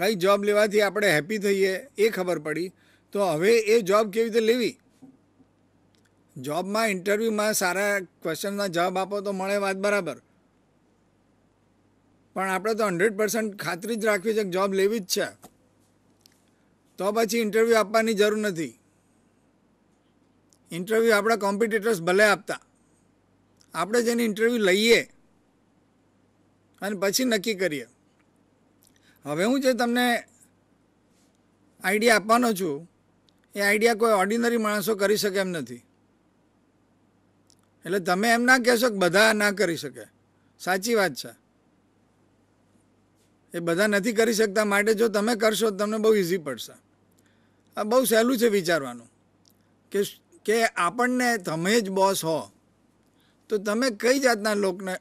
કઈ જોબ લેવાથી આપણે હેપી થઈએ એ ખબર પડી તો હવે એ જોબ કેવી રીતે લેવી જોબમાં ઇન્ટરવ્યૂમાં સારા ક્વેશ્ચનના જવાબ આપો તો મળે વાત બરાબર પણ આપણે તો હંડ્રેડ પર્સન્ટ ખાતરી જ રાખવી છે કે જોબ લેવી જ છે તો પછી ઇન્ટરવ્યૂ આપવાની જરૂર નથી ઇન્ટરવ્યૂ આપણા કોમ્પિટિટર્સ ભલે આપતા આપણે જેને ઇન્ટરવ્યૂ લઈએ અને પછી નક્કી કરીએ હવે હું જે તમને આઈડિયા આપવાનો છું એ આઈડિયા કોઈ ઓર્ડિનરી માણસો કરી શકે એમ નથી એટલે તમે એમ ના કહેશો કે બધા ના કરી શકે સાચી વાત છે એ બધા નથી કરી શકતા માટે જો તમે કરશો તમને બહુ ઇઝી પડશે આ બહુ સહેલું છે વિચારવાનું કે કે આપણને તમે જ બોસ હો તો તમે કઈ જાતના લોકને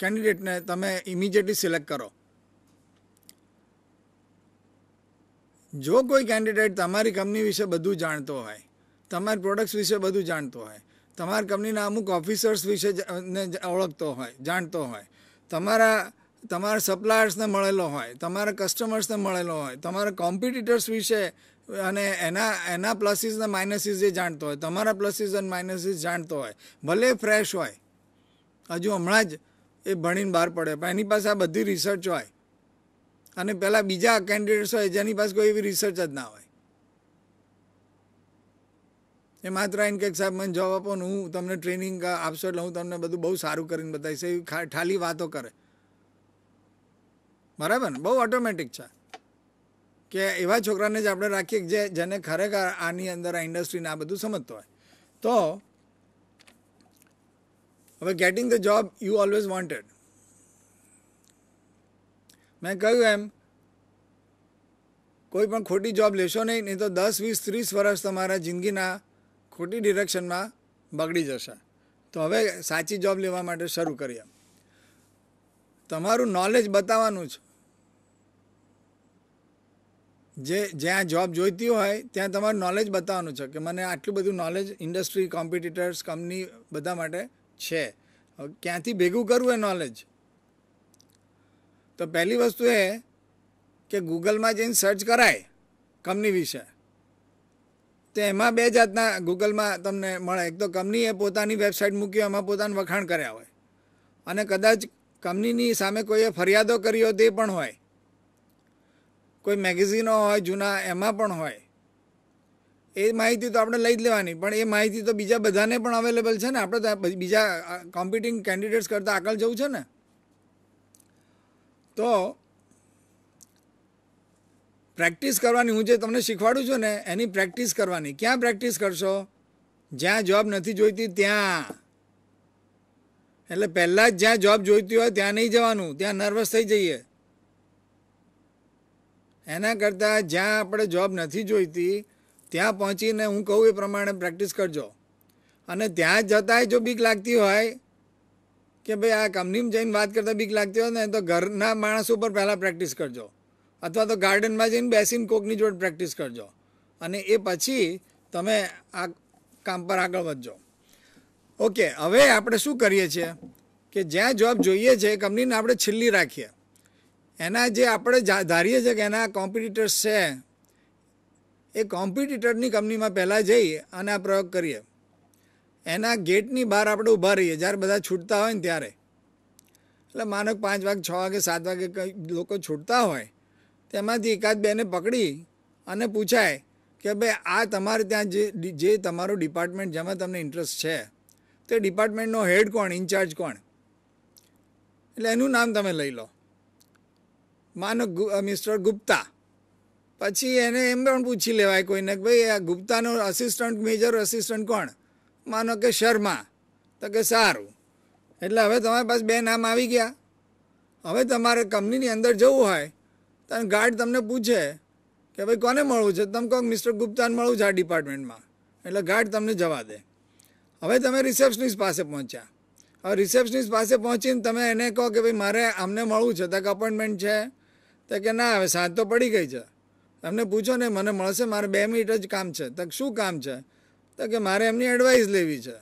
કેન્ડિડેટને તમે ઇમિડિયેટલી સિલેક્ટ કરો જો કોઈ કેન્ડિડેટ તમારી કંપની વિશે બધું જાણતો હોય તમારી પ્રોડક્ટ્સ વિશે બધું જાણતો હોય તમારી કંપનીના અમુક ઓફિસર્સ વિશે ને ઓળખતો હોય જાણતો હોય તમારા તમારા સપ્લાયર્સને મળેલો હોય તમારા કસ્ટમર્સને મળેલો હોય તમારા કોમ્પિટિટર્સ વિશે અને એના એના પ્લસીસ અને માઇનસીસ એ જાણતો હોય તમારા પ્લસીસ અને માઇનસીસ જાણતો હોય ભલે ફ્રેશ હોય હજુ હમણાં જ એ ભણીને બહાર પડે પણ એની પાસે આ બધી રિસર્ચ હોય અને પેલા બીજા કેન્ડિડેટ્સ હોય જેની પાસે કોઈ એવી રિસર્ચ જ ના હોય એ માત્ર એમ કે સાહેબ મને જવાબ આપો ને હું તમને ટ્રેનિંગ આપશો એટલે હું તમને બધું બહુ સારું કરીને બતાવીશ એ ખાલી વાતો કરે બરાબર ને બહુ ઓટોમેટિક છે કે એવા છોકરાને જ આપણે રાખીએ જે જેને ખરેખર આની અંદર આ ઇન્ડસ્ટ્રીને આ બધું સમજતો હોય તો હવે getting the job you always wanted મેં કહ્યું એમ કોઈ પણ ખોટી જોબ લેશો નહીં નહીં તો દસ વીસ ત્રીસ વર્ષ તમારા જિંદગીના ખોટી ડિરેક્શનમાં બગડી જશે તો હવે સાચી જોબ લેવા માટે શરૂ કરીએ તમારું નોલેજ બતાવવાનું છે જે જ્યાં જોબ જોઈતી હોય ત્યાં તમારું નોલેજ બતાવવાનું છે કે મને આટલું બધું નોલેજ ઇન્ડસ્ટ્રી કોમ્પિટિટર્સ કંપની બધા માટે છે ક્યાંથી ભેગું કરવું એ નોલેજ તો પહેલી વસ્તુ એ કે ગૂગલમાં જઈને સર્ચ કરાય કંપની વિશે તો એમાં બે જાતના ગૂગલમાં તમને મળે એક તો કંપનીએ પોતાની વેબસાઇટ મૂકી એમાં પોતાનું વખાણ કર્યા હોય અને કદાચ કંપનીની સામે કોઈએ ફરિયાદો કરી હોય તે પણ હોય કોઈ મેગેઝિનો હોય જૂના એમાં પણ હોય એ માહિતી તો આપણે લઈ જ લેવાની પણ એ માહિતી તો બીજા બધાને પણ અવેલેબલ છે ને આપણે તો બીજા કોમ્પિટિંગ કેન્ડિડેટ્સ કરતાં આગળ જવું છે ને તો પ્રેક્ટિસ કરવાની હું જે તમને શીખવાડું છું ને એની પ્રેક્ટિસ કરવાની ક્યાં પ્રેક્ટિસ કરશો જ્યાં જોબ નથી જોઈતી ત્યાં એટલે પહેલાં જ જ્યાં જોબ જોઈતી હોય ત્યાં નહીં જવાનું ત્યાં નર્વસ થઈ જઈએ એના કરતાં જ્યાં આપણે જોબ નથી જોઈતી ત્યાં પહોંચીને હું કહું એ પ્રમાણે પ્રેક્ટિસ કરજો અને ત્યાં જતાંય જો બીક લાગતી હોય કે ભાઈ આ કંપનીમાં જઈને વાત કરતા બીક લાગતી હોય ને તો ઘરના માણસ ઉપર પહેલાં પ્રેક્ટિસ કરજો અથવા તો ગાર્ડનમાં જઈને બેસીને કોકની જોડે પ્રેક્ટિસ કરજો અને એ પછી તમે આ કામ પર આગળ વધજો ઓકે હવે આપણે શું કરીએ છીએ કે જ્યાં જોબ જોઈએ છે કંપનીને આપણે છેલ્લી રાખીએ એના જે આપણે ધારીએ છીએ કે એના કોમ્પિટિટર્સ છે એ કોમ્પિટિટરની કંપનીમાં પહેલાં જઈ અને આ પ્રયોગ કરીએ એના ગેટની બહાર આપણે ઊભા રહીએ જ્યારે બધા છૂટતા હોય ને ત્યારે એટલે માનો પાંચ વાગે છ વાગે સાત વાગે કંઈ લોકો છૂટતા હોય તેમાંથી એકાદ બેને પકડી અને પૂછાય કે ભાઈ આ તમારે ત્યાં જે જે તમારું ડિપાર્ટમેન્ટ જેમાં તમને ઇન્ટરેસ્ટ છે તે ડિપાર્ટમેન્ટનો હેડ કોણ ઇન્ચાર્જ કોણ એટલે એનું નામ તમે લઈ લો માનો મિસ્ટર ગુપ્તા પછી એને એમ પણ પૂછી લેવાય કોઈને કે ભાઈ આ ગુપ્તાનો અસિસ્ટન્ટ મેજર અસિસ્ટન્ટ કોણ માનો કે શર્મા તો કે સારું એટલે હવે તમારી પાસે બે નામ આવી ગયા હવે તમારે કંપનીની અંદર જવું હોય તો ગાર્ડ તમને પૂછે કે ભાઈ કોને મળવું છે તમે કહો મિસ્ટર ગુપ્તાને મળવું છે આ ડિપાર્ટમેન્ટમાં એટલે ગાર્ડ તમને જવા દે હવે તમે રિસેપ્શનિસ્ટ પાસે પહોંચ્યા હવે રિસેપ્શનિસ્ટ પાસે પહોંચીને તમે એને કહો કે ભાઈ મારે અમને મળવું છે તક અપોઇન્ટમેન્ટ છે તો કે ના હવે સાંજ તો પડી ગઈ છે તમને પૂછો ને મને મળશે મારે બે મિનિટ જ કામ છે તક શું કામ છે તો કે મારે એમની એડવાઇસ લેવી છે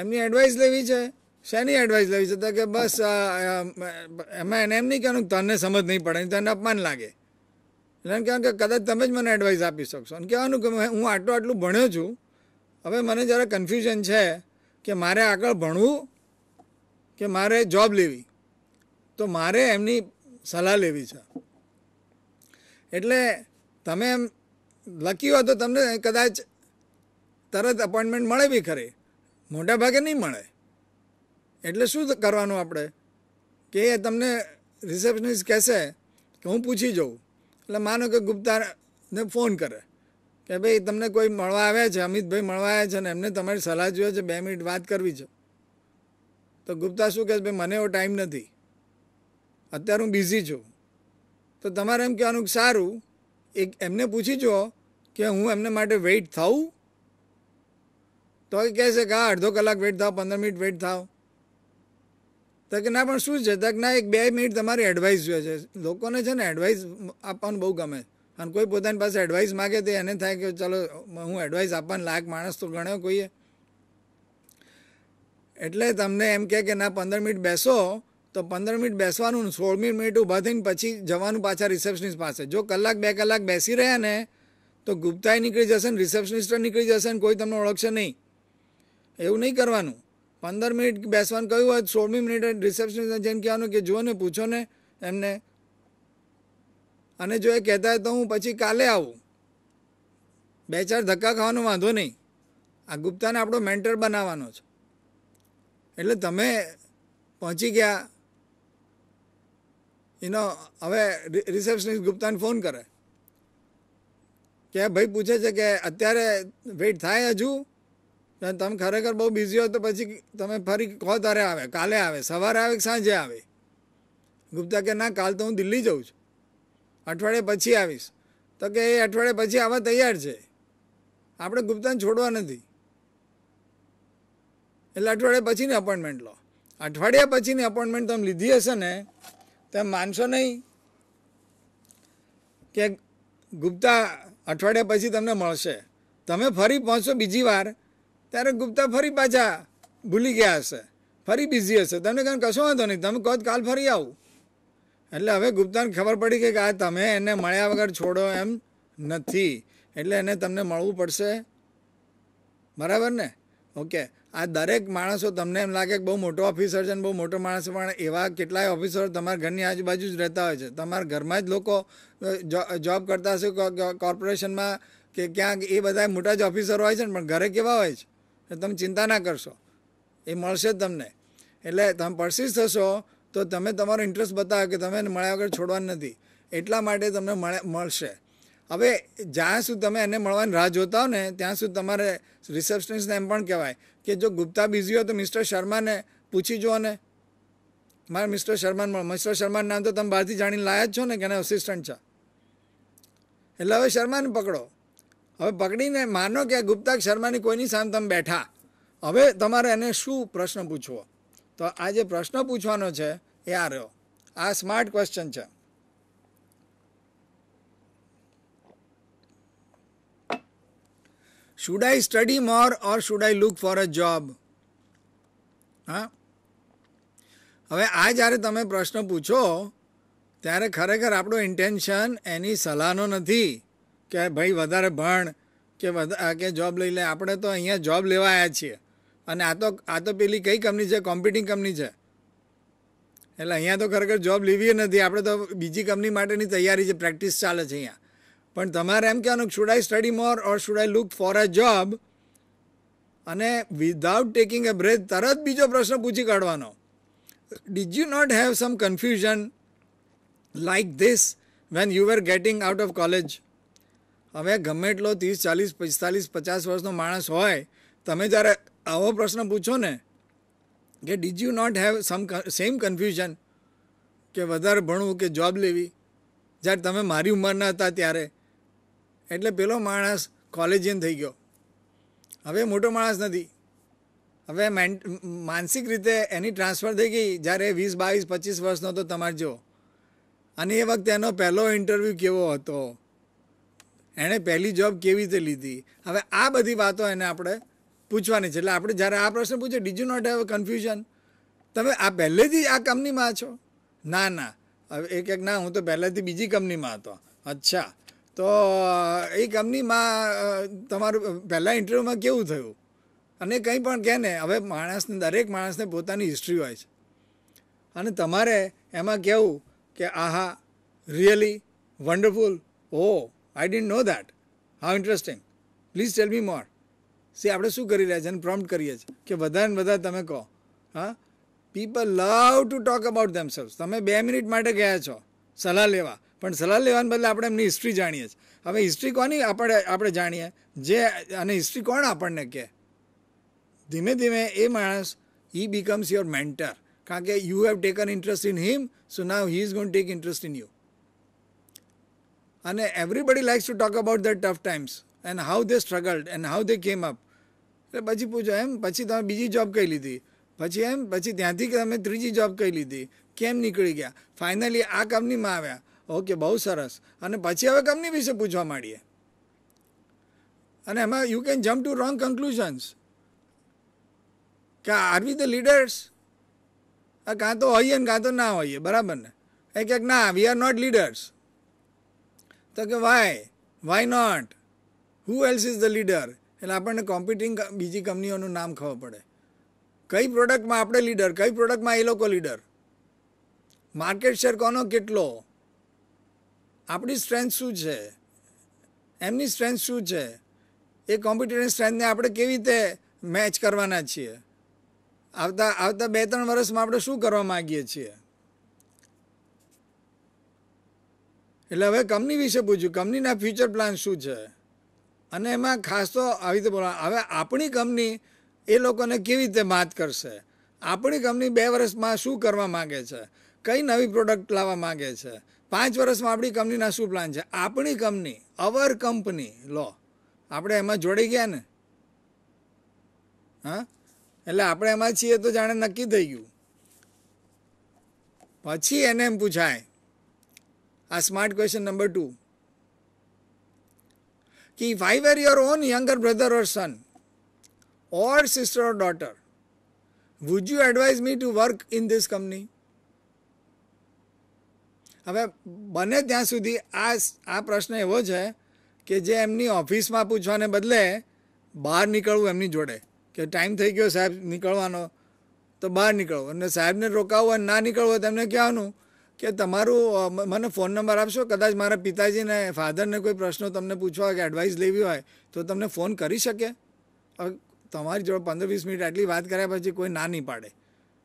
એમની એડવાઇસ લેવી છે શેની એડવાઇસ લેવી છે તો કે બસ એમાં એને એમ નહીં કહેવાનું તને સમજ નહીં પડે તને અપમાન લાગે એટલે કહેવાનું કે કદાચ તમે જ મને એડવાઇસ આપી શકશો અને કહેવાનું કે હું આટલું આટલું ભણ્યો છું હવે મને જરા કન્ફ્યુઝન છે કે મારે આગળ ભણવું કે મારે જોબ લેવી તો મારે એમની સલાહ લેવી છે એટલે તમે એમ લકી હોય તો તમને કદાચ તરત અપોઇન્ટમેન્ટ મળે બી ખરી મોટા ભાગે નહીં મળે એટલે શું કરવાનું આપણે કે તમને રિસેપ્શનિસ્ટ કહેશે કે હું પૂછી જોઉં એટલે માનો કે ગુપ્તાને ફોન કરે કે ભાઈ તમને કોઈ મળવા આવ્યા છે અમિતભાઈ મળવા આવ્યા છે ને એમને તમારી સલાહ જોઈએ છે બે મિનિટ વાત કરવી છે તો ગુપ્તા શું કહે છે ભાઈ મને એવો ટાઈમ નથી અત્યારે હું બિઝી છું તો તમારે એમ કહેવાનું સારું એક એમને પૂછી જુઓ કે હું એમને માટે વેઇટ થાઉં તો એ કહેશે કે હા અડધો કલાક વેઇટ થાવ પંદર મિનિટ વેઇટ થાવ તો કે ના પણ શું છે તક ના એક બે મિનિટ તમારી એડવાઇસ જોઈએ છે લોકોને છે ને એડવાઇસ આપવાનું બહુ ગમે અને કોઈ પોતાની પાસે એડવાઇસ માગે તો એને થાય કે ચાલો હું એડવાઇસ આપવાને લાયક માણસ તો ગણ્યો કોઈએ એટલે તમને એમ કહે કે ના પંદર મિનિટ બેસો તો પંદર મિનિટ બેસવાનું સોળમી મિનિટ ઊભા થઈને પછી જવાનું પાછા રિસેપ્શનિસ્ટ પાસે જો કલાક બે કલાક બેસી રહ્યા ને તો ગુપ્તાએ નીકળી જશે ને રિસેપ્શનિસ્ટ નીકળી જશે ને કોઈ તમને ઓળખશે નહીં એવું નહીં કરવાનું પંદર મિનિટ બેસવાનું કહ્યું હોય સોળમી મિનિટે રિસેપ્શનિસ્ટ જઈને કહેવાનું કે જુઓ ને પૂછો ને એમને અને જો એ કહેતા હોય તો હું પછી કાલે આવું બે ચાર ધક્કા ખાવાનો વાંધો નહીં આ ગુપ્તાને આપણો મેન્ટર બનાવવાનો છે એટલે તમે પહોંચી ગયા એનો હવે રિસેપ્શનિસ્ટ ગુપ્તાને ફોન કરે કે ભાઈ પૂછે છે કે અત્યારે વેઇટ થાય હજુ તમે ખરેખર બહુ બિઝી હો તો પછી તમે ફરી કહો તારે આવે કાલે આવે સવારે આવે કે સાંજે આવે ગુપ્તા કે ના કાલ તો હું દિલ્હી જઉં છું અઠવાડિયા પછી આવીશ તો કે એ અઠવાડિયા પછી આવવા તૈયાર છે આપણે ગુપ્તાને છોડવા નથી એટલે અઠવાડિયા પછીની અપોઇન્ટમેન્ટ લો અઠવાડિયા પછીની અપોઇન્ટમેન્ટ તમે લીધી હશે ને તમે માનશો નહીં કે ગુપ્તા અઠવાડિયા પછી તમને મળશે તમે ફરી પહોંચશો બીજી વાર ત્યારે ગુપ્તા ફરી પાછા ભૂલી ગયા હશે ફરી બિઝી હશે તમને કારણ કશો વાંધો નહીં તમે કહો કાલ ફરી આવું એટલે હવે ગુપ્તાને ખબર પડી કે આ તમે એને મળ્યા વગર છોડો એમ નથી એટલે એને તમને મળવું પડશે બરાબર ને ઓકે આ દરેક માણસો તમને એમ લાગે કે બહુ મોટો ઓફિસર છે અને બહુ મોટો માણસ પણ એવા કેટલાય ઓફિસરો તમારા ઘરની આજુબાજુ જ રહેતા હોય છે તમારા ઘરમાં જ લોકો જોબ કરતા હશે કોર્પોરેશનમાં કે ક્યાંક એ બધા મોટા જ ઓફિસરો હોય છે ને પણ ઘરે કેવા હોય છે તમે ચિંતા ના કરશો એ મળશે જ તમને એટલે તમે પરસિસ્ટ થશો તો તમે તમારો ઇન્ટરેસ્ટ બતાવો કે તમે મળ્યા વગર છોડવાનું નથી એટલા માટે તમને મળે મળશે હવે જ્યાં સુધી તમે એને મળવાની રાહ જોતા હો ને ત્યાં સુધી તમારે રિસેપ્શનિસ્ટને એમ પણ કહેવાય કે જો ગુપ્તા બિઝી હોય તો મિસ્ટર શર્માને પૂછી જુઓ ને મારે મિસ્ટર શર્માને મિસ્ટર શર્માનું નામ તો તમે બહારથી જાણીને લાયા જ છો ને કે એના અસિસ્ટન્ટ છે એટલે હવે શર્માને પકડો હવે પકડીને માનો કે ગુપ્તા શર્માની કોઈની સામે તમે બેઠા હવે તમારે એને શું પ્રશ્ન પૂછવો તો આ જે પ્રશ્ન પૂછવાનો છે એ આ રહ્યો આ સ્માર્ટ ક્વેશ્ચન છે should I study more or should I look for a job હા હવે આ જ્યારે તમે પ્રશ્ન પૂછો ત્યારે ખરેખર આપણું ઇન્ટેન્શન એની સલાહનો નથી કે ભાઈ વધારે ભણ કે કે જોબ લઈ લે આપણે તો અહીંયા જોબ લેવા આવ્યા છીએ અને આ તો આ તો પેલી કઈ કંપની છે કોમ્પિટિંગ કંપની છે એટલે અહીંયા તો ખરેખર જોબ લેવી નથી આપણે તો બીજી કંપની માટેની તૈયારી છે પ્રેક્ટિસ ચાલે છે અહીંયા પણ તમારે એમ કહેવાનું should I study more or should I look for a job અને વિધાઉટ ટેકિંગ અ બ્રેથ તરત બીજો પ્રશ્ન પૂછી કાઢવાનો did you not have some confusion like this when you are getting out of college હવે ગમે એટલો ત્રીસ ચાલીસ પિસ્તાલીસ પચાસ વર્ષનો માણસ હોય તમે જ્યારે આવો પ્રશ્ન પૂછો ને કે did you not have some same confusion કે વધારે ભણવું કે જોબ લેવી જ્યારે તમે મારી ઉંમરના હતા ત્યારે એટલે પેલો માણસ કોલેજિયન થઈ ગયો હવે મોટો માણસ નથી હવે માનસિક રીતે એની ટ્રાન્સફર થઈ ગઈ જ્યારે વીસ બાવીસ પચીસ વર્ષનો હતો તમારે જો અને એ વખતે એનો પહેલો ઇન્ટરવ્યૂ કેવો હતો એણે પહેલી જોબ કેવી રીતે લીધી હવે આ બધી વાતો એને આપણે પૂછવાની છે એટલે આપણે જ્યારે આ પ્રશ્ન પૂછે did you not have confusion તમે આ પહેલેથી આ કંપનીમાં છો ના ના હવે એક એક ના હું તો પહેલેથી બીજી કંપનીમાં હતો અચ્છા તો એ કંપનીમાં તમારું પહેલાં ઇન્ટરવ્યૂમાં કેવું થયું અને કંઈ પણ કહે ને હવે માણસને દરેક માણસને પોતાની હિસ્ટ્રી હોય છે અને તમારે એમાં કહેવું કે aha really wonderful oh I didn't know that how interesting please tell me more see આપણે શું કરી રહ્યા છે અને પ્રોમ્પ્ટ કરીએ છીએ કે વધારે ને વધારે તમે કહો હા people love to talk about themselves તમે બે મિનિટ માટે ગયા છો સલાહ લેવા પણ સલાહ લેવાને બદલે આપણે એમની હિસ્ટ્રી જાણીએ છીએ હવે હિસ્ટ્રી કોની આપણે આપણે જાણીએ જે અને હિસ્ટ્રી કોણ આપણને કહે ધીમે ધીમે એ માણસ હી બીકમ્સ યોર મેન્ટર કારણ કે you have taken interest in him so now he is gone take interest in you અને everybody likes to talk about the tough times and how they struggled and how they came up એટલે પછી પૂછો એમ પછી તમે બીજી job કઈ લીધી પછી એમ પછી ત્યાંથી તમે ત્રીજી જોબ કઈ લીધી કેમ નીકળી ગયા ફાઇનલી આ કંપનીમાં આવ્યા ઓકે બહુ સરસ અને પછી હવે કંપની વિશે પૂછવા માંડીએ અને એમાં you can jump to wrong conclusions કે આર વી ધ લીડર્સ કાં તો હોઈએ ને કાં તો ના હોઈએ બરાબર ને એ ક્યાંક ના વી આર નોટ લીડર્સ તો કે why why not who else is the leader એટલે આપણને કોમ્પિટિંગ બીજી કંપનીઓનું નામ ખબર પડે કઈ પ્રોડક્ટમાં આપણે લીડર કઈ પ્રોડક્ટમાં એ લોકો લીડર માર્કેટ શેર કોનો કેટલો આપણી સ્ટ્રેન્થ શું છે એમની સ્ટ્રેન્થ શું છે એ કોમ્પિટિટરની સ્ટ્રેન્થને આપણે કેવી રીતે મેચ કરવાના છીએ આવતા આવતા બે ત્રણ વર્ષમાં આપણે શું કરવા માગીએ છીએ એટલે હવે કંપની વિશે પૂછ્યું કંપનીના ફ્યુચર પ્લાન શું છે અને એમાં ખાસ તો આવી રીતે બોલવા હવે આપણી કંપની એ લોકોને કેવી રીતે માત કરશે આપણી કંપની બે વર્ષમાં શું કરવા માગે છે કઈ નવી પ્રોડક્ટ લાવવા માગે છે 5 વરસ માં આપડી કંપની ના સુ પ્લાન છે આપણી કંપની અવર કંપની લો આપણે એમાં જોડી ગયા ને હા એટલે આપણે એમાં છીએ તો જાણે નક્કી થઈ ગયું પછી એને એમ પૂછાય આ સ્માર્ટ ક્વેશ્ચન નંબર 2 કે if ya are your own younger brother or son or sister or daughter would you advise me to work in this company હવે બને ત્યાં સુધી આ આ પ્રશ્ન એવો છે કે જે એમની ઓફિસમાં પૂછવાને બદલે બહાર નીકળવું એમની જોડે કે ટાઈમ થઈ ગયો સાહેબ નીકળવાનો તો બહાર નીકળવું અને સાહેબને રોકાવવું અને ના નીકળવું હોય તેમને કહેવાનું કે તમારું મને ફોન નંબર આપશો કદાચ મારા પિતાજીને ફાધરને કોઈ પ્રશ્નો તમને પૂછવા કે એડવાઇસ લેવી હોય તો તમને ફોન કરી શકે તમારી જોડે પંદર વીસ મિનિટ આટલી વાત કર્યા પછી કોઈ ના નહીં પાડે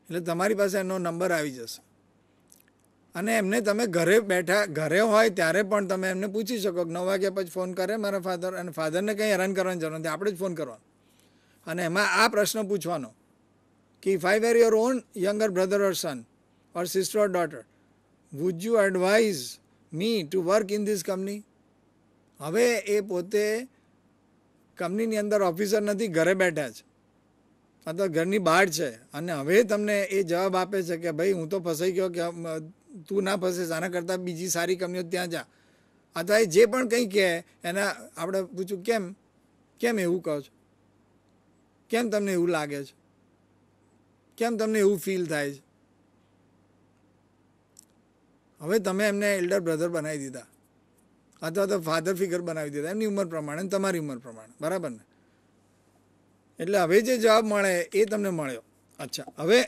એટલે તમારી પાસે એનો નંબર આવી જશે અને એમને તમે ઘરે બેઠા ઘરે હોય ત્યારે પણ તમે એમને પૂછી શકો કે નવ વાગ્યા પછી ફોન કરે મારા ફાધર અને ફાધરને કંઈ હેરાન કરવાની જરૂર નથી આપણે જ ફોન કરવાનો અને એમાં આ પ્રશ્ન પૂછવાનો કે if were your own younger brother or son or sister or daughter would you advise me to work in this company હવે એ પોતે કંપનીની અંદર ઓફિસર નથી ઘરે બેઠા છે અથવા ઘરની બહાર છે અને હવે તમને એ જવાબ આપે છે કે ભાઈ હું તો ફસાઈ ગયો કે તું ના ફસેશ આના કરતાં બીજી સારી કંપનીઓ ત્યાં જા અથવા એ જે પણ કંઈ કહે એના આપણે પૂછ્યું કેમ કેમ એવું કહો છો કેમ તમને એવું લાગે છે કેમ તમને એવું ફીલ થાય છે હવે તમે એમને એલ્ડર બ્રધર બનાવી દીધા અથવા તો ફાધર ફિગર બનાવી દીધા એમની ઉંમર પ્રમાણે તમારી ઉંમર પ્રમાણે બરાબર ને એટલે હવે જે જવાબ મળે એ તમને મળ્યો અચ્છા હવે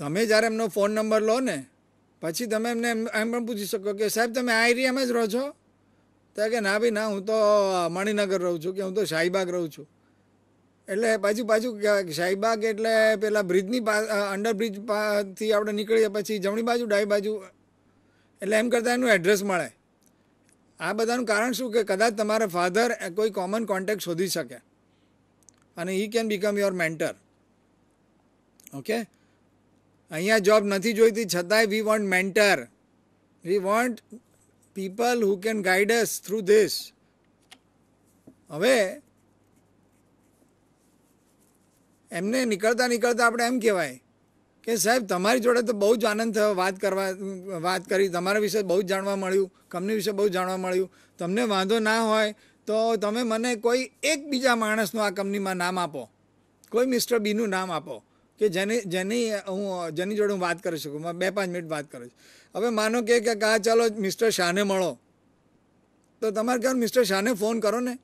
તમે જ્યારે એમનો ફોન નંબર લો ને પછી તમે એમને એમ પણ પૂછી શકો કે સાહેબ તમે આ એરિયામાં જ રહો છો તો કે ના ભાઈ ના હું તો મણિનગર રહું છું કે હું તો શાહીબાગ રહું છું એટલે પાછું પાછું શાહીબાગ એટલે પેલા બ્રિજની અંડરબ્રિજ પાથી આપણે નીકળીએ પછી જમણી બાજુ ડાબી બાજુ એટલે એમ કરતાં એનું એડ્રેસ મળે આ બધાનું કારણ શું કે કદાચ તમારા ફાધર કોઈ કોમન કોન્ટેક્ટ શોધી શકે અને he can become your mentor okay અહીંયા જોબ નથી જોઈતી છતાંય we want mentor we want people who can guide us through this હવે એમને નીકળતા નીકળતા આપણે એમ કહેવાય કે સાહેબ તમારી જોડે તો બહુ જ આનંદ થયો વાત કરવા વાત કરી તમારા વિશે બહુ જ જાણવા મળ્યું કંપની વિશે બહુ જાણવા મળ્યું તમને વાંધો ના હોય તો તમે મને કોઈ એક બીજા માણસનું આ કંપનીમાં નામ આપો કોઈ મિસ્ટર બીનું નામ આપો કે જેની જેની હું જેની જોડે હું વાત કરી શકું બે પાંચ મિનિટ વાત કરું છું હવે માનો કે કા ચાલો મિસ્ટર શાહને મળો તો તમારે કહેવાનું મિસ્ટર શાહને ફોન કરો ને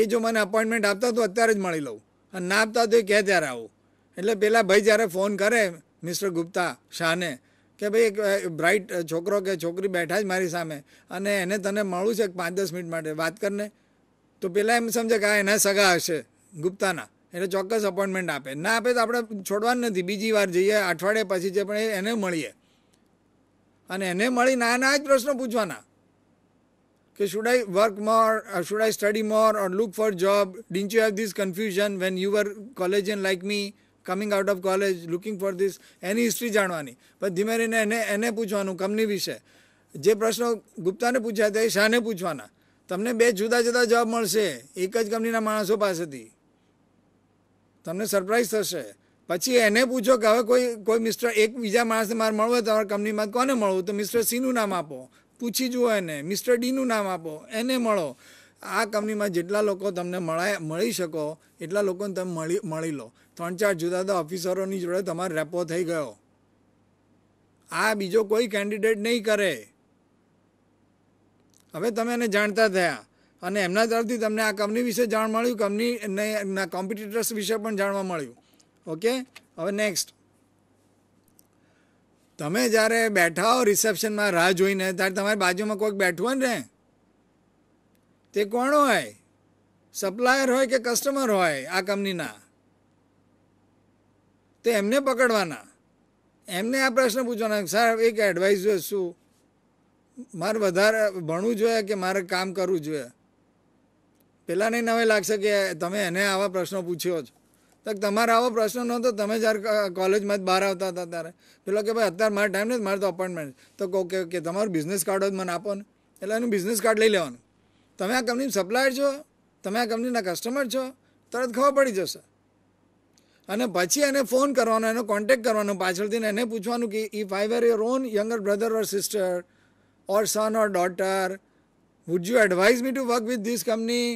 એ જો મને અપોઇન્ટમેન્ટ આપતા તો અત્યારે જ મળી લઉં અને ના આપતા તો એ કહે ત્યારે આવું એટલે પેલા ભાઈ જ્યારે ફોન કરે મિસ્ટર ગુપ્તા શાહને કે ભાઈ એક બ્રાઇટ છોકરો કે છોકરી બેઠા જ મારી સામે અને એને તને મળવું છે પાંચ દસ મિનિટ માટે વાત કરને તો પેલા એમ સમજે કે આ એના સગા હશે ગુપ્તાના એટલે ચોક્કસ અપોઇન્ટમેન્ટ આપે ના આપે તો આપણે છોડવાનું નથી બીજી વાર જઈએ અઠવાડિયા પછી જે પણ એને મળીએ અને એને મળી ના ના જ પ્રશ્નો પૂછવાના કે should I work more should I study more or look for job didn't you have this confusion when you were college and like me coming out of college looking for this એની history જાણવાની પણ ધીમે રહીને એને એને પૂછવાનું company વિશે જે પ્રશ્નો ગુપ્તાને પૂછ્યા હતા એ શાને પૂછવાના તમને બે જુદા જુદા જવાબ મળશે એક જ કંપનીના માણસો પાસેથી તમને સરપ્રાઈઝ થશે પછી એને પૂછો કે હવે કોઈ કોઈ મિસ્ટર એક બીજા માણસને મારે મળવું હોય તમારા કંપનીમાં કોને મળવું તો મિસ્ટર સીનું નામ આપો પૂછી જુઓ એને મિસ્ટર ડીનું નામ આપો એને મળો આ કંપનીમાં જેટલા લોકો તમને મળાય મળી શકો એટલા લોકોને તમે મળી મળી લો ત્રણ ચાર જુદા જુદા ઓફિસરોની જોડે તમારો રેપો થઈ ગયો આ બીજો કોઈ કેન્ડિડેટ નહીં કરે હવે તમે એને જાણતા થયા અને એમના તરફથી તમને આ કંપની વિશે જાણ મળ્યું કંપની કોમ્પિટિટર્સ વિશે પણ જાણવા મળ્યું ઓકે હવે નેક્સ્ટ તમે જ્યારે બેઠા હો રિસેપ્શનમાં રાહ જોઈને ત્યારે તમારી બાજુમાં કોઈક બેઠું હોય ને તે કોણ હોય સપ્લાયર હોય કે કસ્ટમર હોય આ કંપનીના તે એમને પકડવાના એમને આ પ્રશ્ન પૂછવાના સાહેબ એક એડવાઇસ શું મારે વધારે ભણવું જોઈએ કે મારે કામ કરવું જોઈએ નહીં નવે લાગશે કે તમે એને આવા પ્રશ્નો પૂછ્યો છો તો તમારા આવો પ્રશ્ન નહોતો તમે જ્યારે કોલેજમાં જ બહાર આવતા હતા ત્યારે પેલો કે ભાઈ અત્યારે મારા ટાઈમ નથી મારે તો અપોઇન્ટમેન્ટ તો કહો કે કે તમારું બિઝનેસ કાર્ડ જ મને આપો ને એટલે એનું બિઝનેસ કાર્ડ લઈ લેવાનું તમે આ કંપની સપ્લાયર છો તમે આ કંપનીના કસ્ટમર છો તરત ખબર પડી જશે અને પછી એને ફોન કરવાનો એનો કોન્ટેક્ટ કરવાનો પાછળથી એને પૂછવાનું કે if I were your own younger brother or sister or son or daughter would you advise me to work with this company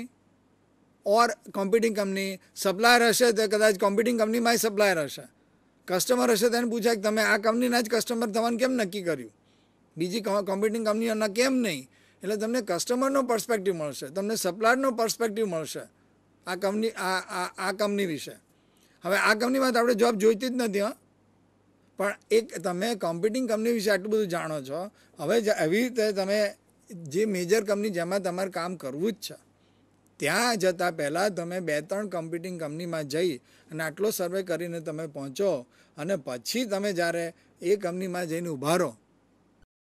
or competing company supplier હશે તો કદાચ કોમ્પિટિંગ કંપનીમાંય સપ્લાયર હશે કસ્ટમર હશે તેને પૂછાય કે તમે આ કંપનીના જ કસ્ટમર થવાનું કેમ નક્કી કર્યું બીજી કોમ્પિટિંગ કંપનીઓના કેમ નહીં એટલે તમને કસ્ટમરનો પર્સપેક્ટિવ મળશે તમને સપ્લાયરનો પર્સપેક્ટિવ મળશે આ કંપની આ આ કંપની વિશે હવે આ કંપનીમાં તો આપણે જોબ જોઈતી જ નથી હા પણ એક તમે કોમ્પિટિંગ કંપની વિશે આટલું બધું જાણો છો હવે એવી રીતે તમે જે મેજર કંપની જેમાં તમારે કામ કરવું જ છે ત્યાં જતાં પહેલાં તમે બે ત્રણ કમ્પ્યુટિંગ કંપનીમાં જઈ અને આટલો સર્વે કરીને તમે પહોંચો અને પછી તમે જ્યારે એ કંપનીમાં જઈને ઊભા રહો